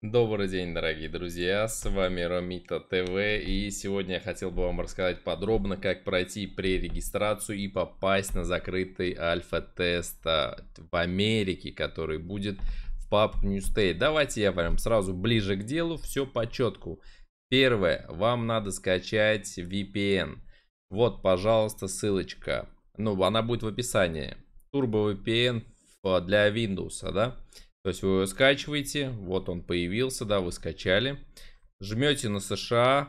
Добрый день, дорогие друзья, с вами Ромита ТВ, и сегодня я хотел бы вам рассказать подробно, как пройти пререгистрацию и попасть на закрытый альфа-тест а, в Америке, который будет в Pub New State. Давайте я прям сразу ближе к делу, все по четку. Первое, вам надо скачать VPN. Вот, пожалуйста, ссылочка. Ну, она будет в описании. Turbo VPN а, для Windows, а, да? То есть вы его скачиваете, вот он появился, да, вы скачали. Жмете на США,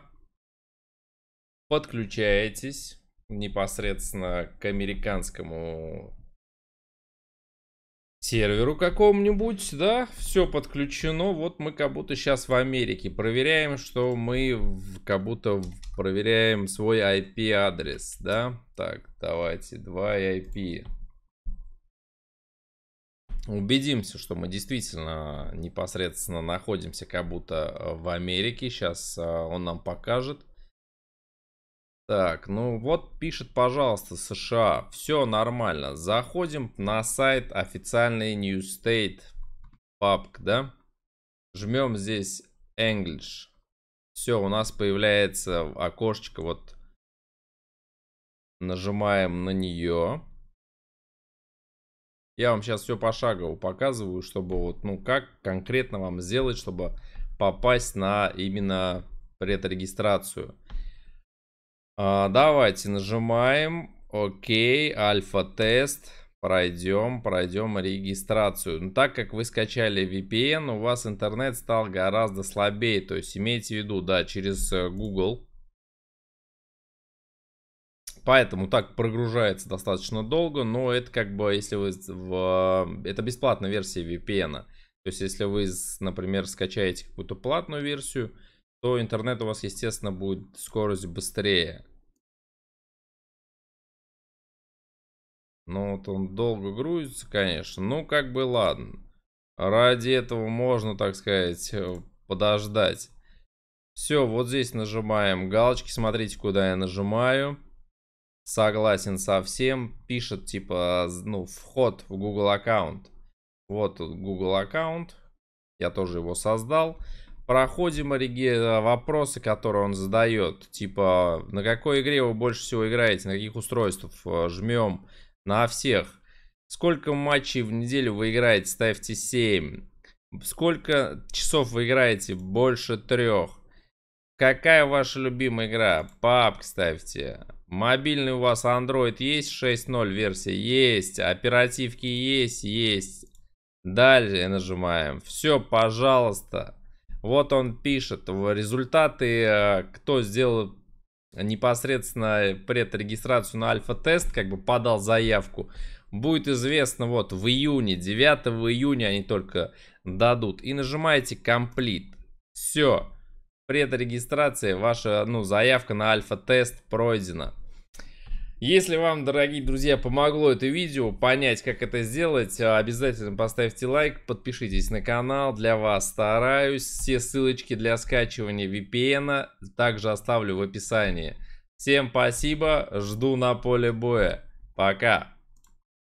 подключаетесь непосредственно к американскому серверу какому-нибудь, да, все подключено, вот мы как будто сейчас в Америке проверяем, что мы как будто проверяем свой IP-адрес, да, так, давайте, 2 IP, убедимся, что мы действительно непосредственно находимся как будто в Америке. Сейчас а, он нам покажет. Так, ну вот пишет, пожалуйста, США. Все нормально. Заходим на сайт официальный New State папк, да? Жмем здесь English. Все, у нас появляется окошечко. Вот нажимаем на нее. Я вам сейчас все пошагово показываю, чтобы вот, ну, как конкретно вам сделать, чтобы попасть на именно предрегистрацию. А, давайте нажимаем. Окей, альфа-тест. Пройдем, пройдем регистрацию. Но ну, так как вы скачали VPN, у вас интернет стал гораздо слабее. То есть имейте в виду, да, через э, Google Поэтому так прогружается достаточно долго, но это как бы, если вы в... Э, это бесплатная версия VPN. То есть, если вы, например, скачаете какую-то платную версию, то интернет у вас, естественно, будет скорость быстрее. Ну, вот он долго грузится, конечно. Ну, как бы ладно. Ради этого можно, так сказать, э, подождать. Все, вот здесь нажимаем галочки. Смотрите, куда я нажимаю согласен со всем, пишет типа, ну, вход в Google аккаунт. Вот Google аккаунт, я тоже его создал. Проходим э, вопросы, которые он задает, типа, на какой игре вы больше всего играете, на каких устройствах, э, жмем на всех. Сколько матчей в неделю вы играете, ставьте 7. Сколько часов вы играете, больше трех. Какая ваша любимая игра? Папк ставьте. Мобильный у вас Android есть 6.0 версия? Есть. Оперативки есть? Есть. Далее нажимаем. Все, пожалуйста. Вот он пишет. Результаты, э, кто сделал непосредственно предрегистрацию на альфа-тест, как бы подал заявку, будет известно вот в июне, 9 июня они только дадут. И нажимаете Complete. Все предрегистрации ваша ну, заявка на альфа-тест пройдена. Если вам, дорогие друзья, помогло это видео понять, как это сделать, а, обязательно поставьте лайк, подпишитесь на канал, для вас стараюсь. Все ссылочки для скачивания VPN также оставлю в описании. Всем спасибо, жду на поле боя. Пока!